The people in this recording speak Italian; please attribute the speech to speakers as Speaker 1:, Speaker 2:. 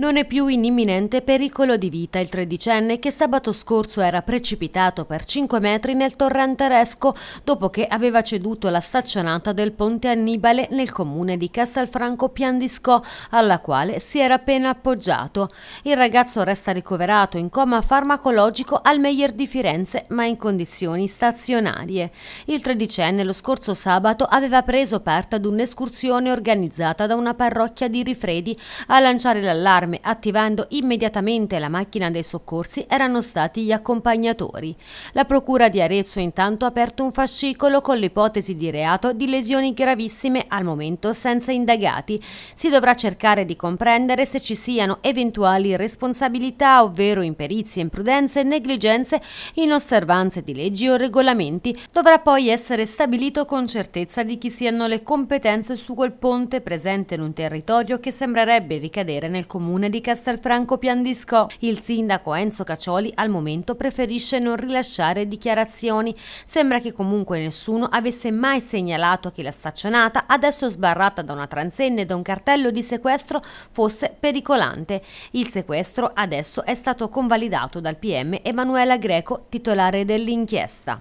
Speaker 1: Non è più in imminente pericolo di vita il tredicenne che sabato scorso era precipitato per 5 metri nel torrente Resco dopo che aveva ceduto la staccionata del ponte Annibale nel comune di Castelfranco Piandiscò alla quale si era appena appoggiato. Il ragazzo resta ricoverato in coma farmacologico al Meyer di Firenze, ma in condizioni stazionarie. Il tredicenne lo scorso sabato aveva preso parte ad un'escursione organizzata da una parrocchia di Rifredi a lanciare l'allarme allarme attivando immediatamente la macchina dei soccorsi erano stati gli accompagnatori. La procura di Arezzo intanto ha aperto un fascicolo con l'ipotesi di reato di lesioni gravissime al momento senza indagati. Si dovrà cercare di comprendere se ci siano eventuali responsabilità ovvero imperizie, imprudenze, negligenze, inosservanze di leggi o regolamenti. Dovrà poi essere stabilito con certezza di chi siano le competenze su quel ponte presente in un territorio che sembrerebbe ricadere nel comune comune di Castelfranco Piandisco. Il sindaco Enzo Caccioli al momento preferisce non rilasciare dichiarazioni. Sembra che comunque nessuno avesse mai segnalato che la staccionata, adesso sbarrata da una transenne e da un cartello di sequestro, fosse pericolante. Il sequestro adesso è stato convalidato dal PM Emanuela Greco, titolare dell'inchiesta.